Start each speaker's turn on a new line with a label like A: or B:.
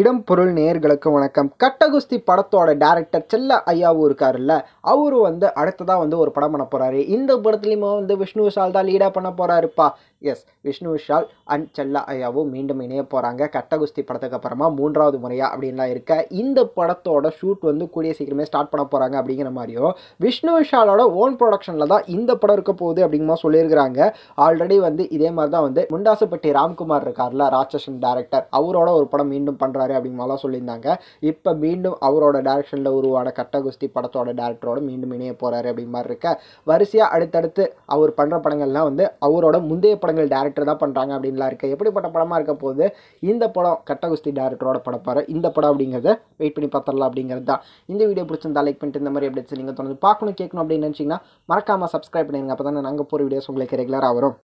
A: இடம் பொருள் நேயர்களுக்கு வணக்கம் கட்டகுஸ்தி படத்தோட டேரக்டர் செல்ல ஐயாவும் இருக்காருல்ல அவரு வந்து அடுத்ததாக வந்து ஒரு படம் பண்ண போகிறாரு இந்த படத்துலையுமே வந்து விஷ்ணு விஷால் தான் லீடாக பண்ண போகிறாருப்பா எஸ் விஷ்ணு விஷால் அண்ட் செல்ல ஐயாவும் மீண்டும் இணைய போகிறாங்க கட்டகுஸ்தி படத்துக்கு அப்புறமா மூன்றாவது முறையாக அப்படின்லாம் இருக்க இந்த படத்தோட ஷூட் வந்து கூடிய சீக்கிரமே ஸ்டார்ட் பண்ண போகிறாங்க அப்படிங்கிற மாதிரியும் விஷ்ணு விஷாலோட ஓன் ப்ரொடக்ஷனில் தான் இந்த படம் இருக்க போகுது அப்படிங்கமா சொல்லியிருக்கிறாங்க ஆல்ரெடி வந்து இதே மாதிரி தான் வந்து முண்டாசுப்பட்டி ராம்குமார் இருக்கார்ல ராட்சசன் டேரக்டர் அவரோட ஒரு படம் மீண்டும் பண்ணுற போகிறாரு அப்படிங்கிற சொல்லியிருந்தாங்க இப்போ மீண்டும் அவரோட டேரக்ஷனில் உருவான கட்டகுஸ்தி படத்தோட டேரக்டரோட மீண்டும் இணைய போகிறாரு அப்படிங்க மாதிரி இருக்க வரிசையாக அடுத்தடுத்து அவர் பண்ணுற படங்கள்லாம் வந்து அவரோட முந்தைய படங்கள் டேரக்டர் தான் பண்ணுறாங்க அப்படின்லாம் இருக்க எப்படிப்பட்ட படமாக இருக்க போது இந்த படம் கட்டகுஸ்தி டேரக்டரோட படப்பார் இந்த படம் அப்படிங்கிறத வெயிட் பண்ணி பார்த்துடலாம் அப்படிங்கிறது தான் இந்த வீடியோ பிடிச்சிருந்தா லைக் பண்ணிட்டு இந்த மாதிரி எப்படி நீங்கள் தொடர்ந்து பார்க்கணும் கேட்கணும் அப்படின்னு நினச்சிங்கன்னா மறக்காமல் சப்ஸ்கிரைப் பண்ணிடுங்க அப்போ தான் நாங்கள் போகிற வீடியோஸ் உங்களுக்கு ரெகுலராக வரும்